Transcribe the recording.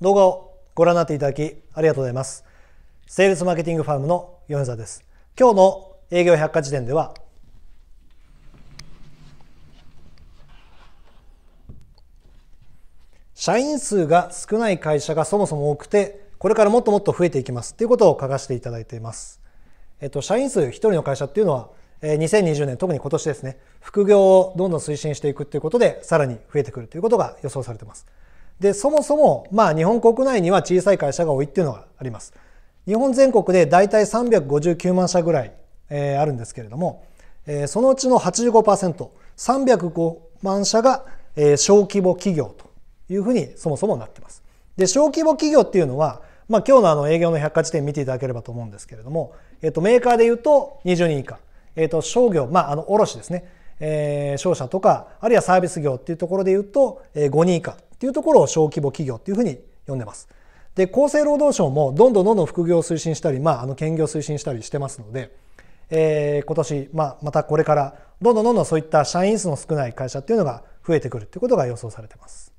動画をご覧になっていただきありがとうございます。セールスマーケティングファームの米沢です。今日の営業百科事典では社員数が少ない会社がそもそも多くてこれからもっともっと増えていきますということを書かせていただいています。えっと、社員数1人の会社っていうのは2020年特に今年ですね副業をどんどん推進していくということでさらに増えてくるということが予想されています。でそもそも、まあ、日本国内には小さい会社が多いっていうのがあります。日本全国で大体359万社ぐらい、えー、あるんですけれども、えー、そのうちの 85%305 万社が、えー、小規模企業というふうにそもそもなってます。で小規模企業っていうのは、まあ、今日のあの営業の百科事典見ていただければと思うんですけれども、えー、とメーカーでいうと20人以下、えー、と商業、まあ、あの卸ですね、えー、商社とかあるいはサービス業っていうところでいうと、えー、5人以下ていうところを小規模企業っていうふうに呼んでます。で、厚生労働省もどんどんどんどん副業を推進したり、まあ、あの、兼業推進したりしてますので、えー、今年、まあ、またこれから、どんどんどんどんそういった社員数の少ない会社っていうのが増えてくるっていうことが予想されてます。